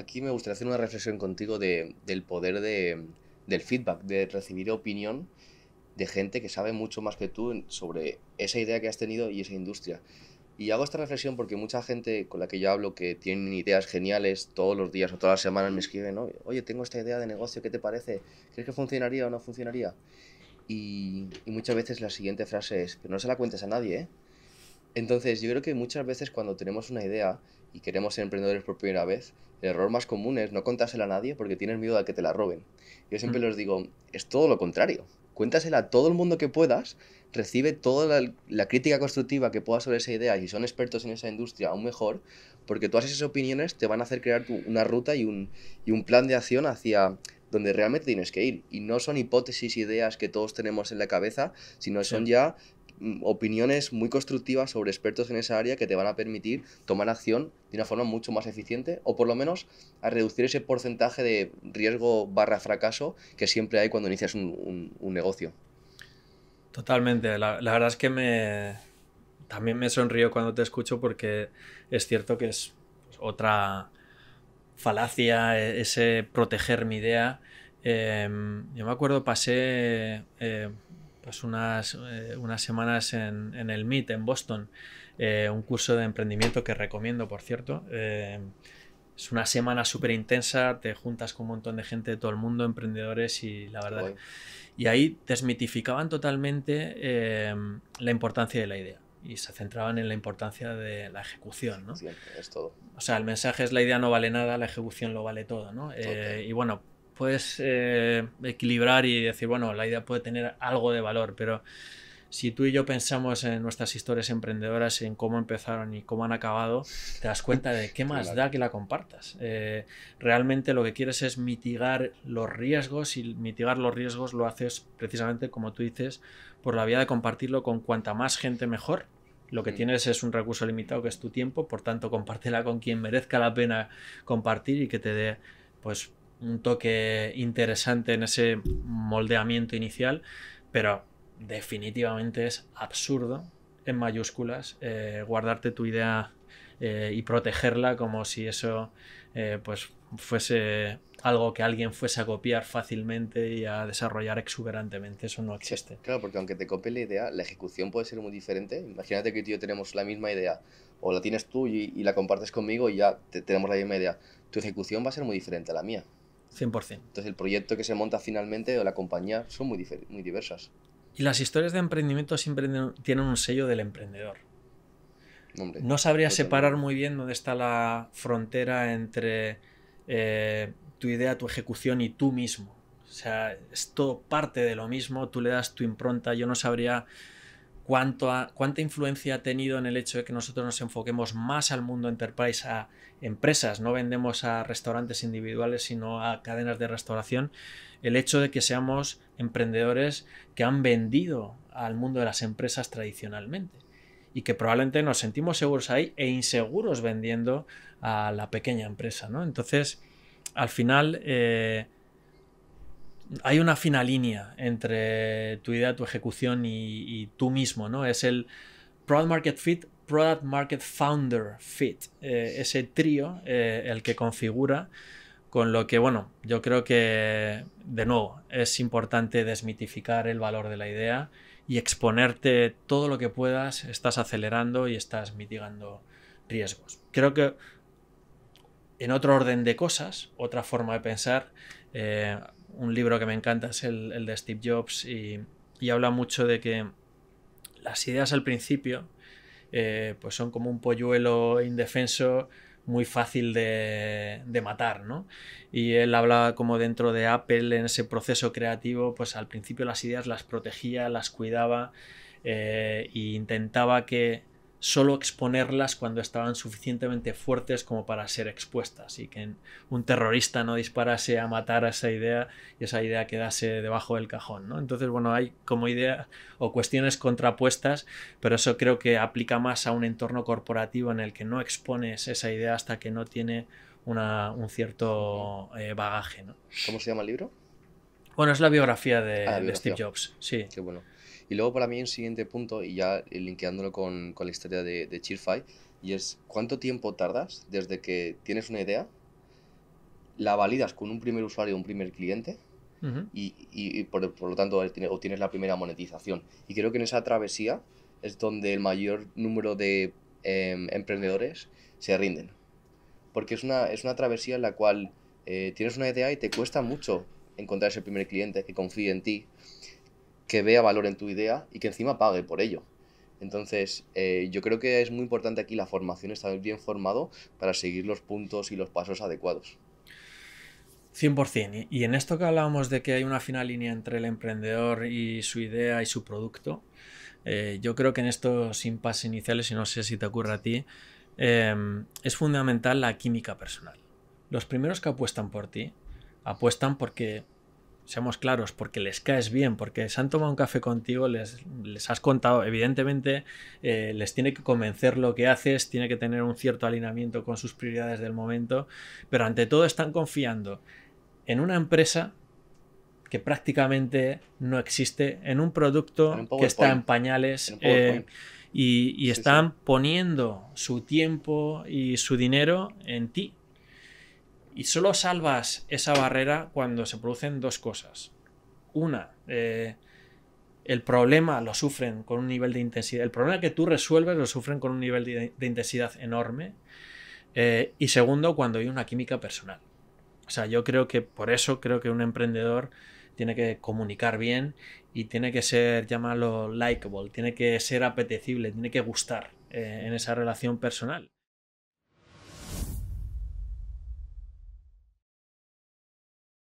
aquí me gustaría hacer una reflexión contigo de, del poder de, del feedback, de recibir opinión de gente que sabe mucho más que tú sobre esa idea que has tenido y esa industria. Y hago esta reflexión porque mucha gente con la que yo hablo que tienen ideas geniales todos los días o todas las semanas me escriben, oye, tengo esta idea de negocio, ¿qué te parece? ¿Crees que funcionaría o no funcionaría? Y, y muchas veces la siguiente frase es, pero no se la cuentes a nadie, ¿eh? Entonces, yo creo que muchas veces cuando tenemos una idea y queremos ser emprendedores por primera vez, el error más común es no contársela a nadie porque tienes miedo a que te la roben. Yo siempre mm. les digo, es todo lo contrario. Cuéntasela a todo el mundo que puedas, recibe toda la, crítica constructiva que puedas sobre esa idea y si son expertos en esa industria, aún mejor, porque todas esas opiniones te van a hacer crear una ruta y un, plan de acción hacia donde realmente tienes que ir. Y no son hipótesis, ideas que todos tenemos en la cabeza, sino son ya Mm, opiniones muy constructivas sobre expertos en esa área que te van a permitir tomar acción de una forma mucho más eficiente o por lo menos a reducir ese porcentaje de riesgo barra fracaso que siempre hay cuando inicias un, negocio. Totalmente, la, verdad es que me, también me sonrío cuando te escucho porque es cierto que es otra falacia, e, ese proteger mi idea. Em, yo me acuerdo, pasé... Eh, pues unas, eh, unas semanas en, el MIT, en Boston, eh, un curso de emprendimiento que recomiendo, por cierto. Eh, es una semana súper intensa, te juntas con un montón de gente de todo el mundo, emprendedores y la verdad. Y ahí desmitificaban totalmente la importancia de la idea y se centraban en la importancia de la ejecución, ¿no? es todo. O sea, el mensaje es la idea no vale nada, la ejecución lo vale todo, y bueno, puedes eh, equilibrar y decir, bueno, la idea puede tener algo de valor, pero si tú y yo pensamos en nuestras historias emprendedoras, en cómo empezaron y cómo han acabado, te das cuenta de qué más da que la compartas. Eh, realmente lo que quieres es mitigar los riesgos y mitigar los riesgos lo haces precisamente, como tú dices, por la vía de compartirlo con cuanta más gente mejor. Lo que mm. tienes es un recurso limitado que es tu tiempo, por tanto compártela con quien merezca la pena compartir y que te dé pues un toque interesante en ese moldeamiento inicial, pero definitivamente es absurdo, en mayúsculas, eh, guardarte tu idea eh, y protegerla como si eso eh, pues fuese algo que alguien fuese a copiar fácilmente y a desarrollar exuberantemente. Eso no existe. Claro, porque aunque te copie la idea, la ejecución puede ser muy diferente. Imagínate que tú y yo tenemos la misma idea, o la tienes tú y, la compartes conmigo y ya tenemos la misma idea. Tu ejecución va a ser muy diferente a la mía. 100%. Entonces el proyecto que se monta finalmente o la compañía son muy, muy diversas. Y las historias de emprendimiento siempre tienen un sello del emprendedor. no sabría separar muy bien dónde está la frontera entre eh, tu idea, tu ejecución y tú mismo. O sea, es todo parte de lo mismo, tú le das tu impronta, yo no sabría cuánta influencia ha tenido en el hecho de que nosotros nos enfoquemos más al mundo enterprise, a empresas, no vendemos a restaurantes individuales, sino a cadenas de restauración, el hecho de que seamos emprendedores que han vendido al mundo de las empresas tradicionalmente y que probablemente nos sentimos seguros ahí e inseguros vendiendo a la pequeña empresa, Entonces, al final... Eh, hay una fina línea entre tu idea, tu ejecución y, tú mismo, ¿no? Es el product market fit, product market founder fit, eh, ese trío eh, el que configura, con lo que, bueno, yo creo que, de nuevo, es importante desmitificar el valor de la idea y exponerte todo lo que puedas, estás acelerando y estás mitigando riesgos. Creo que en otro orden de cosas, otra forma de pensar, eh, un libro que me encanta es el, de Steve Jobs y, habla mucho de que las ideas al principio eh, pues son como un polluelo indefenso muy fácil de, matar, ¿no? Y él hablaba como dentro de Apple en ese proceso creativo, pues al principio las ideas las protegía, las cuidaba eh, e intentaba que solo exponerlas cuando estaban suficientemente fuertes como para ser expuestas y que un terrorista no disparase a matar a esa idea y esa idea quedase debajo del cajón. ¿no? Entonces, bueno, hay como ideas o cuestiones contrapuestas, pero eso creo que aplica más a un entorno corporativo en el que no expones esa idea hasta que no tiene una, un cierto eh, bagaje. ¿no? ¿Cómo se llama el libro? Bueno, es la biografía de, ah, la biografía. de Steve Jobs, sí. Qué bueno. Y luego para mí el siguiente punto, y ya linkeándolo con, con la historia de, de y es cuánto tiempo tardas desde que tienes una idea, la validas con un primer usuario, un primer cliente, y, y, por, lo tanto obtienes la primera monetización. Y creo que en esa travesía es donde el mayor número de em, emprendedores se rinden. Porque es una, es una travesía en la cual eh, tienes una idea y te cuesta mucho encontrar ese primer cliente que confíe en ti que vea valor en tu idea y que encima pague por ello. Entonces, eh, yo creo que es muy importante aquí la formación, estar bien formado para seguir los puntos y los pasos adecuados. 100%. Y en esto que hablábamos de que hay una fina línea entre el emprendedor y su idea y su producto, eh, yo creo que en estos impas iniciales, y no sé si te ocurre a ti, em, es fundamental la química personal. Los primeros que apuestan por ti apuestan porque seamos claros, porque les caes bien, porque se han tomado un café contigo, les, les has contado, evidentemente eh, les tiene que convencer lo que haces, tiene que tener un cierto alineamiento con sus prioridades del momento, pero ante todo están confiando en una empresa que prácticamente no existe, en un producto que está en pañales. Eh, y, están poniendo su tiempo y su dinero en ti, y solo salvas esa barrera cuando se producen dos cosas. Una, eh, el problema lo sufren con un nivel de intensidad. El problema que tú resuelves lo sufren con un nivel de, intensidad enorme. Eh, y segundo, cuando hay una química personal. O sea, yo creo que por eso creo que un emprendedor tiene que comunicar bien y tiene que ser, llámalo, likable, tiene que ser apetecible, tiene que gustar eh, en esa relación personal.